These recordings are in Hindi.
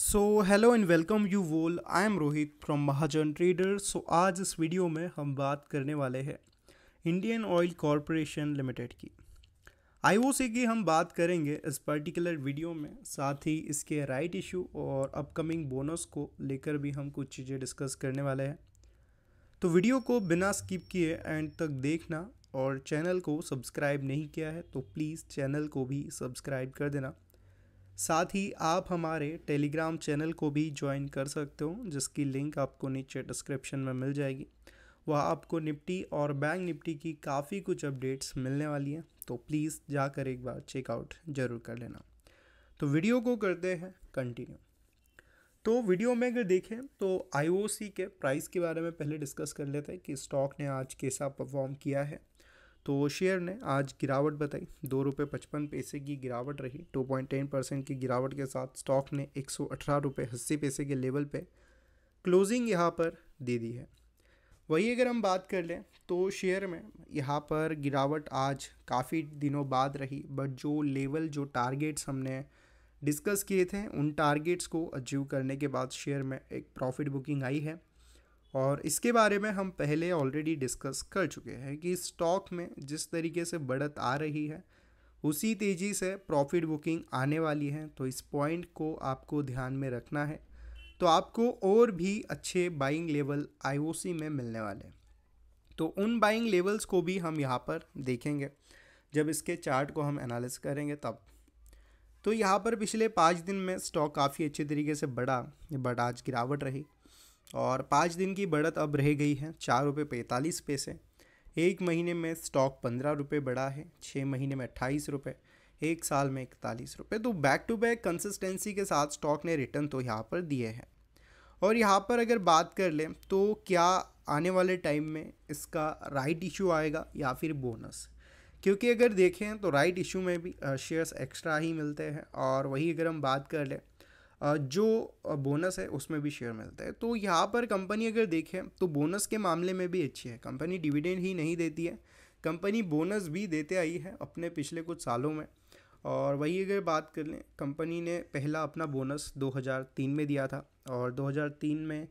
so hello and welcome you all I am Rohit from Mahajan trader so आज इस वीडियो में हम बात करने वाले हैं इंडियन ऑयल कॉरपोरेशन लिमिटेड की आई ओ सी की हम बात करेंगे इस पर्टिकुलर वीडियो में साथ ही इसके राइट इशू और अपकमिंग बोनस को लेकर भी हम कुछ चीज़ें डिस्कस करने वाले हैं तो वीडियो को बिना स्किप किए एंड तक देखना और चैनल को सब्सक्राइब नहीं किया है तो प्लीज़ चैनल को भी सब्सक्राइब कर देना साथ ही आप हमारे टेलीग्राम चैनल को भी ज्वाइन कर सकते हो जिसकी लिंक आपको नीचे डिस्क्रिप्शन में मिल जाएगी वह आपको निपटी और बैंक निपटी की काफ़ी कुछ अपडेट्स मिलने वाली हैं तो प्लीज़ जाकर एक बार चेकआउट ज़रूर कर लेना तो वीडियो को करते हैं कंटिन्यू तो वीडियो में अगर देखें तो आई के प्राइस के बारे में पहले डिस्कस कर लेते हैं कि स्टॉक ने आज कैसा परफॉर्म किया है तो शेयर ने आज गिरावट बताई दो रुपये पचपन पैसे की गिरावट रही टू पॉइंट टेन परसेंट की गिरावट के साथ स्टॉक ने एक सौ अठारह रुपये अस्सी पैसे के लेवल पे क्लोजिंग यहाँ पर दे दी है वही अगर हम बात कर लें तो शेयर में यहाँ पर गिरावट आज काफ़ी दिनों बाद रही बट जो लेवल जो टारगेट्स हमने डिस्कस किए थे उन टारगेट्स को अचीव करने के बाद शेयर में एक प्रॉफिट बुकिंग आई है और इसके बारे में हम पहले ऑलरेडी डिस्कस कर चुके हैं कि स्टॉक में जिस तरीके से बढ़त आ रही है उसी तेज़ी से प्रॉफिट बुकिंग आने वाली है तो इस पॉइंट को आपको ध्यान में रखना है तो आपको और भी अच्छे बाइंग लेवल आईओसी में मिलने वाले हैं तो उन बाइंग लेवल्स को भी हम यहाँ पर देखेंगे जब इसके चार्ट को हम एनालिस करेंगे तब तो यहाँ पर पिछले पाँच दिन में स्टॉक काफ़ी अच्छे तरीके से बढ़ा बट आज गिरावट रही और पाँच दिन की बढ़त अब रह गई है चार रुपये पैंतालीस पैसे एक महीने में स्टॉक पंद्रह रुपये बढ़ा है छः महीने में अट्ठाईस रुपये एक साल में इकतालीस रुपये तो बैक टू बैक कंसिस्टेंसी के साथ स्टॉक ने रिटर्न तो यहाँ पर दिए हैं और यहाँ पर अगर बात कर लें तो क्या आने वाले टाइम में इसका राइट इशू आएगा या फिर बोनस क्योंकि अगर देखें तो राइट इशू में भी शेयर्स एक्स्ट्रा ही मिलते हैं और वही अगर हम बात कर लें जो बोनस है उसमें भी शेयर मिलता है तो यहाँ पर कंपनी अगर देखें तो बोनस के मामले में भी अच्छी है कंपनी डिविडेंड ही नहीं देती है कंपनी बोनस भी देते आई है अपने पिछले कुछ सालों में और वही अगर बात कर लें कंपनी ने पहला अपना बोनस 2003 में दिया था और 2003 में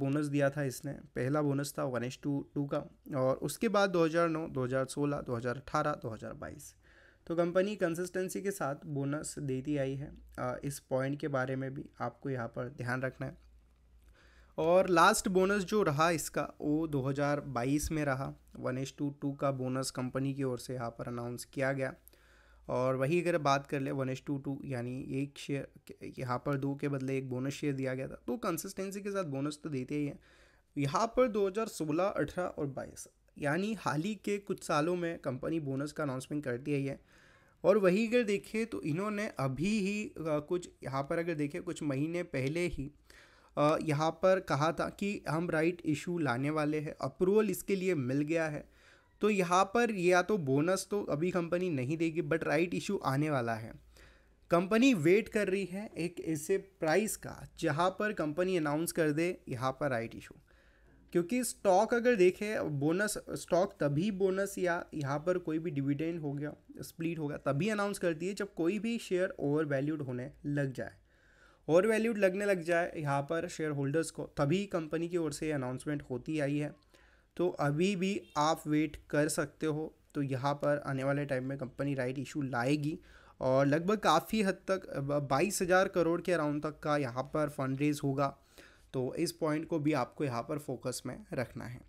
बोनस दिया था इसने पहला बोनस था वन एच टू टू का और उसके बाद 2009, 2016, 2018, 2022 तो कंपनी कंसिस्टेंसी के साथ बोनस देती आई है इस पॉइंट के बारे में भी आपको यहाँ पर ध्यान रखना है और लास्ट बोनस जो रहा इसका वो 2022 में रहा वन एच टू टू का बोनस कंपनी की ओर से यहाँ पर अनाउंस किया गया और वही अगर बात कर ले वन एच टू टू यानी एक शेयर यहाँ पर दो के बदले एक बोनस शेयर दिया गया था तो कंसिस्टेंसी के साथ बोनस तो देते ही हैं यहाँ पर 2016, 18 और 22 यानी हाल ही के कुछ सालों में कंपनी बोनस का अनाउंसमेंट कर दिया है और वही अगर देखें तो इन्होंने अभी ही कुछ यहाँ पर अगर देखें कुछ महीने पहले ही यहाँ पर कहा था कि हम राइट इशू लाने वाले हैं अप्रूवल इसके लिए मिल गया है तो यहाँ पर या तो बोनस तो अभी कंपनी नहीं देगी बट राइट इशू आने वाला है कंपनी वेट कर रही है एक ऐसे प्राइस का जहाँ पर कंपनी अनाउंस कर दे यहाँ पर राइट इशू क्योंकि स्टॉक अगर देखें बोनस स्टॉक तभी बोनस या यहाँ पर कोई भी डिविडेंड हो गया स्प्लिट होगा तभी अनाउंस करती है जब कोई भी शेयर ओवर वैल्यूड होने लग जाए ओवर वैल्यूड लगने लग जाए यहाँ पर शेयर होल्डर्स को तभी कंपनी की ओर से अनाउंसमेंट होती आई है तो अभी भी आप वेट कर सकते हो तो यहाँ पर आने वाले टाइम में कंपनी राइट इशू लाएगी और लगभग काफ़ी हद तक बाईस हज़ार करोड़ के अराउंड तक का यहाँ पर फंड रेज होगा तो इस पॉइंट को भी आपको यहाँ पर फोकस में रखना है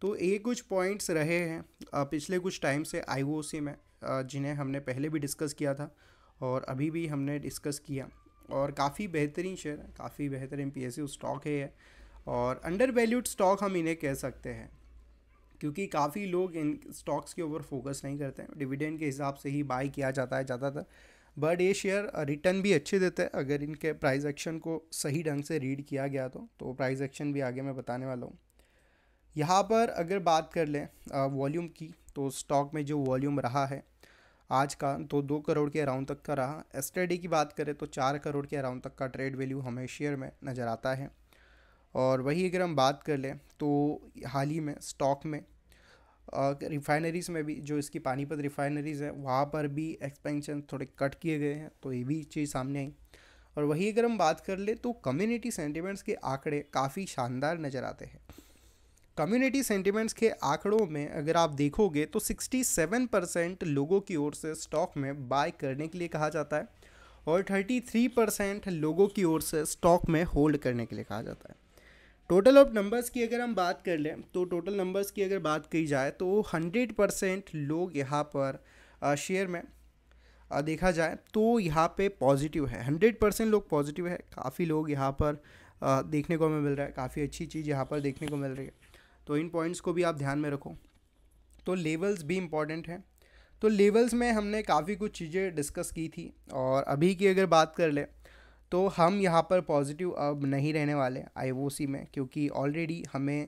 तो ये कुछ पॉइंट्स रहे हैं पिछले कुछ टाइम से आई में जिन्हें हमने पहले भी डिस्कस किया था और अभी भी हमने डिस्कस किया और काफ़ी बेहतरीन शेयर काफ़ी बेहतरीन पी एस स्टॉक है ये और अंडर वैल्यूड स्टॉक हम इन्हें कह सकते हैं क्योंकि काफ़ी लोग इन स्टॉक्स के ऊपर फोकस नहीं करते हैं डिविडेंड के हिसाब से ही बाई किया जाता है ज़्यादातर बट ये शेयर रिटर्न भी अच्छे देते हैं अगर इनके प्राइस एक्शन को सही ढंग से रीड किया गया तो तो प्राइस एक्शन भी आगे मैं बताने वाला हूँ यहाँ पर अगर बात कर लें वॉल्यूम की तो स्टॉक में जो वॉल्यूम रहा है आज का तो दो करोड़ के अराउंड तक का रहा एस्टरडे की बात करें तो चार करोड़ के अराउंड तक का ट्रेड वैल्यू हमें शेयर में नज़र आता है और वही अगर हम बात कर लें तो हाल ही में स्टॉक में रिफाइनरीज़ में भी जो इसकी पानीपत रिफाइनरीज़ है वहाँ पर भी एक्सपेंशन थोड़े कट किए गए हैं तो ये भी चीज़ सामने आई और वही अगर हम बात कर ले तो कम्युनिटी सेंटिमेंट्स के आंकड़े काफ़ी शानदार नज़र आते हैं कम्युनिटी सेंटिमेंट्स के आंकड़ों में अगर आप देखोगे तो 67 परसेंट लोगों की ओर से स्टॉक में बाय करने के लिए कहा जाता है और 33 परसेंट लोगों की ओर से स्टॉक में होल्ड करने के लिए कहा जाता है टोटल ऑफ नंबर्स की अगर हम बात कर लें तो टोटल नंबर्स की अगर बात की जाए तो हंड्रेड परसेंट लोग यहाँ पर शेयर में देखा जाए तो यहाँ पे पॉजिटिव है हंड्रेड परसेंट लोग पॉजिटिव है काफ़ी लोग यहाँ पर देखने को हमें मिल रहा है काफ़ी अच्छी चीज़ यहाँ पर देखने को मिल रही है तो इन पॉइंट्स को भी आप ध्यान में रखो तो लेवल्स भी इम्पॉर्टेंट हैं तो लेवल्स में हमने काफ़ी कुछ चीज़ें डिस्कस की थी और अभी की अगर बात कर लें तो हम यहाँ पर पॉजिटिव अब नहीं रहने वाले आई में क्योंकि ऑलरेडी हमें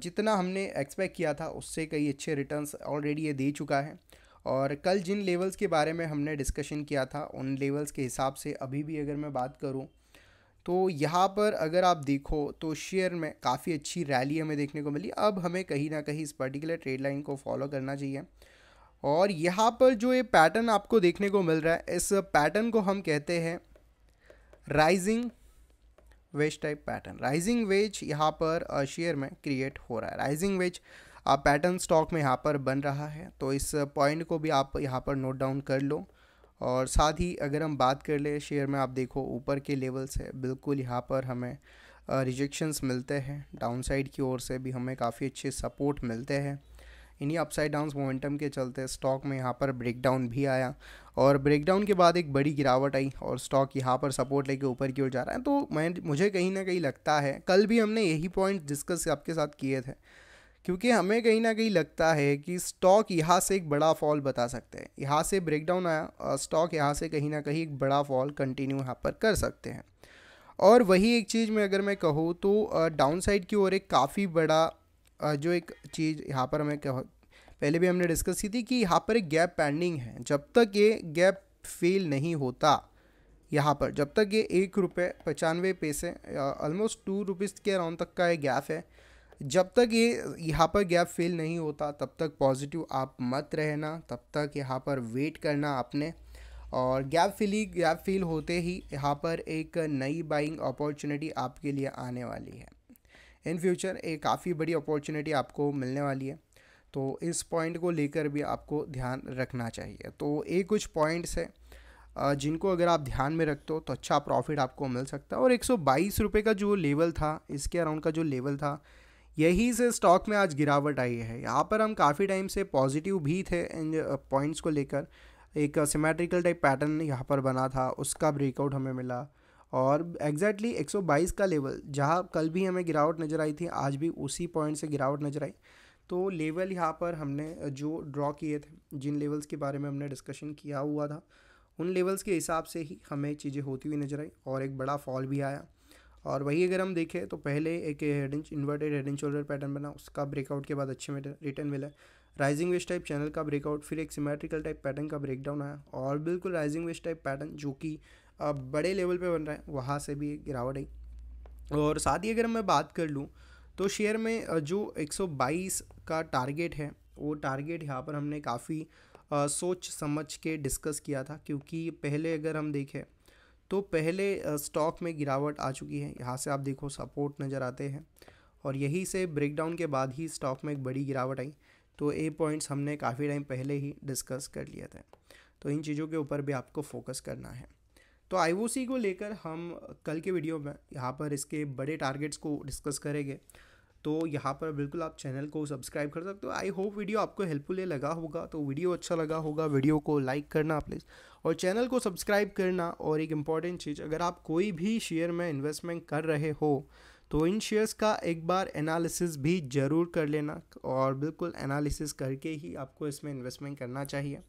जितना हमने एक्सपेक्ट किया था उससे कई अच्छे रिटर्न्स ऑलरेडी ये दे चुका है और कल जिन लेवल्स के बारे में हमने डिस्कशन किया था उन लेवल्स के हिसाब से अभी भी अगर मैं बात करूं तो यहाँ पर अगर आप देखो तो शेयर में काफ़ी अच्छी रैली हमें देखने को मिली अब हमें कहीं ना कहीं इस पर्टिकुलर ट्रेड लाइन को फॉलो करना चाहिए और यहाँ पर जो ये पैटर्न आपको देखने को मिल रहा है इस पैटर्न को हम कहते हैं rising wedge type pattern rising wedge यहाँ पर शेयर uh, में क्रिएट हो रहा है राइजिंग वेज पैटर्न स्टॉक में यहाँ पर बन रहा है तो इस पॉइंट को भी आप यहाँ पर नोट डाउन कर लो और साथ ही अगर हम बात कर ले शेयर में आप देखो ऊपर के लेवल से बिल्कुल यहाँ पर हमें रिजेक्शंस uh, मिलते हैं डाउनसाइड की ओर से भी हमें काफ़ी अच्छे सपोर्ट मिलते हैं इन्हीं अपसाइड डाउन मोमेंटम के चलते स्टॉक में यहाँ पर ब्रेकडाउन भी आया और ब्रेकडाउन के बाद एक बड़ी गिरावट आई और स्टॉक यहाँ पर सपोर्ट लेके ऊपर की ओर जा रहा है तो मैं मुझे कहीं ना कहीं लगता है कल भी हमने यही पॉइंट डिस्कस आपके साथ किए थे क्योंकि हमें कहीं ना कहीं लगता है कि स्टॉक यहाँ से एक बड़ा फॉल बता सकते हैं यहाँ से ब्रेकडाउन आया स्टॉक यहाँ से कहीं ना कहीं एक बड़ा फॉल कंटिन्यू यहाँ पर कर सकते हैं और वही एक चीज़ में अगर मैं कहूँ तो डाउन साइड की ओर एक काफ़ी बड़ा जो एक चीज़ यहाँ पर हमें पहले भी हमने डिस्कस की थी कि यहाँ पर एक गैप पेंडिंग है जब तक ये गैप फेल नहीं होता यहाँ पर जब तक ये एक रुपये पचानवे पैसे ऑलमोस्ट टू रुपीज़ के अराउंड तक का ये गैप है जब तक ये यहाँ पर गैप फेल नहीं होता तब तक पॉजिटिव आप मत रहना तब तक यहाँ पर वेट करना आपने और गैप फिली गैप फील होते ही यहाँ पर एक नई बाइंग अपॉर्चुनिटी आपके लिए आने वाली है इन फ्यूचर एक काफ़ी बड़ी अपॉर्चुनिटी आपको मिलने वाली है तो इस पॉइंट को लेकर भी आपको ध्यान रखना चाहिए तो ये कुछ पॉइंट्स है जिनको अगर आप ध्यान में रखते हो तो अच्छा प्रॉफिट आपको मिल सकता है और एक सौ का जो लेवल था इसके अराउंड का जो लेवल था यही से स्टॉक में आज गिरावट आई है यहाँ पर हम काफ़ी टाइम से पॉजिटिव भी थे इन पॉइंट्स को लेकर एक सिमेट्रिकल टाइप पैटर्न यहाँ पर बना था उसका ब्रेकआउट हमें मिला और एग्जैक्टली exactly 122 का लेवल जहाँ कल भी हमें गिरावट नज़र आई थी आज भी उसी पॉइंट से गिरावट नज़र आई तो लेवल यहाँ पर हमने जो ड्रॉ किए थे जिन लेवल्स के बारे में हमने डिस्कशन किया हुआ था उन लेवल्स के हिसाब से ही हमें चीज़ें होती हुई नज़र आई और एक बड़ा फॉल भी आया और वही अगर हम देखें तो पहले एक head and inverted head and shoulder pattern बना उसका ब्रेकआउट के बाद अच्छे में रिटर्न मिला राइजिंग वेस्ट टाइप चैनल का ब्रेकआउट फिर एक सिमेट्रिकल टाइप पैटर्न का ब्रेकडाउन आया और बिल्कुल राइजिंग वेस्ट टाइप पैटर्न जो कि बड़े लेवल पे बन रहा है वहाँ से भी गिरावट आई और साथ ही अगर मैं बात कर लूँ तो शेयर में जो 122 का टारगेट है वो टारगेट यहाँ पर हमने काफ़ी सोच समझ के डिस्कस किया था क्योंकि पहले अगर हम देखें तो पहले स्टॉक में गिरावट आ चुकी है यहाँ से आप देखो सपोर्ट नज़र आते हैं और यही से ब्रेकडाउन के बाद ही स्टॉक में एक बड़ी गिरावट आई तो ये पॉइंट्स हमने काफ़ी टाइम पहले ही डिस्कस कर लिए थे तो इन चीज़ों के ऊपर भी आपको फोकस करना है तो आई को लेकर हम कल के वीडियो में यहाँ पर इसके बड़े टारगेट्स को डिस्कस करेंगे तो यहाँ पर बिल्कुल आप चैनल को सब्सक्राइब कर सकते हो आई होप वीडियो आपको हेल्पफुल लगा होगा तो वीडियो अच्छा लगा होगा वीडियो को लाइक करना प्लीज़ और चैनल को सब्सक्राइब करना और एक इम्पॉर्टेंट चीज़ अगर आप कोई भी शेयर में इन्वेस्टमेंट कर रहे हो तो इन शेयर्स का एक बार एनालिसिस भी ज़रूर कर लेना और बिल्कुल एनालिसिस करके ही आपको इसमें इन्वेस्टमेंट करना चाहिए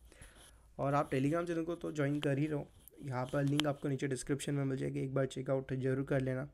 और आप टेलीग्राम चैनल को तो ज्वाइन कर ही रहो यहाँ पर लिंक आपको नीचे डिस्क्रिप्शन में मिल जाएगी एक बार चेकआउट जरूर कर लेना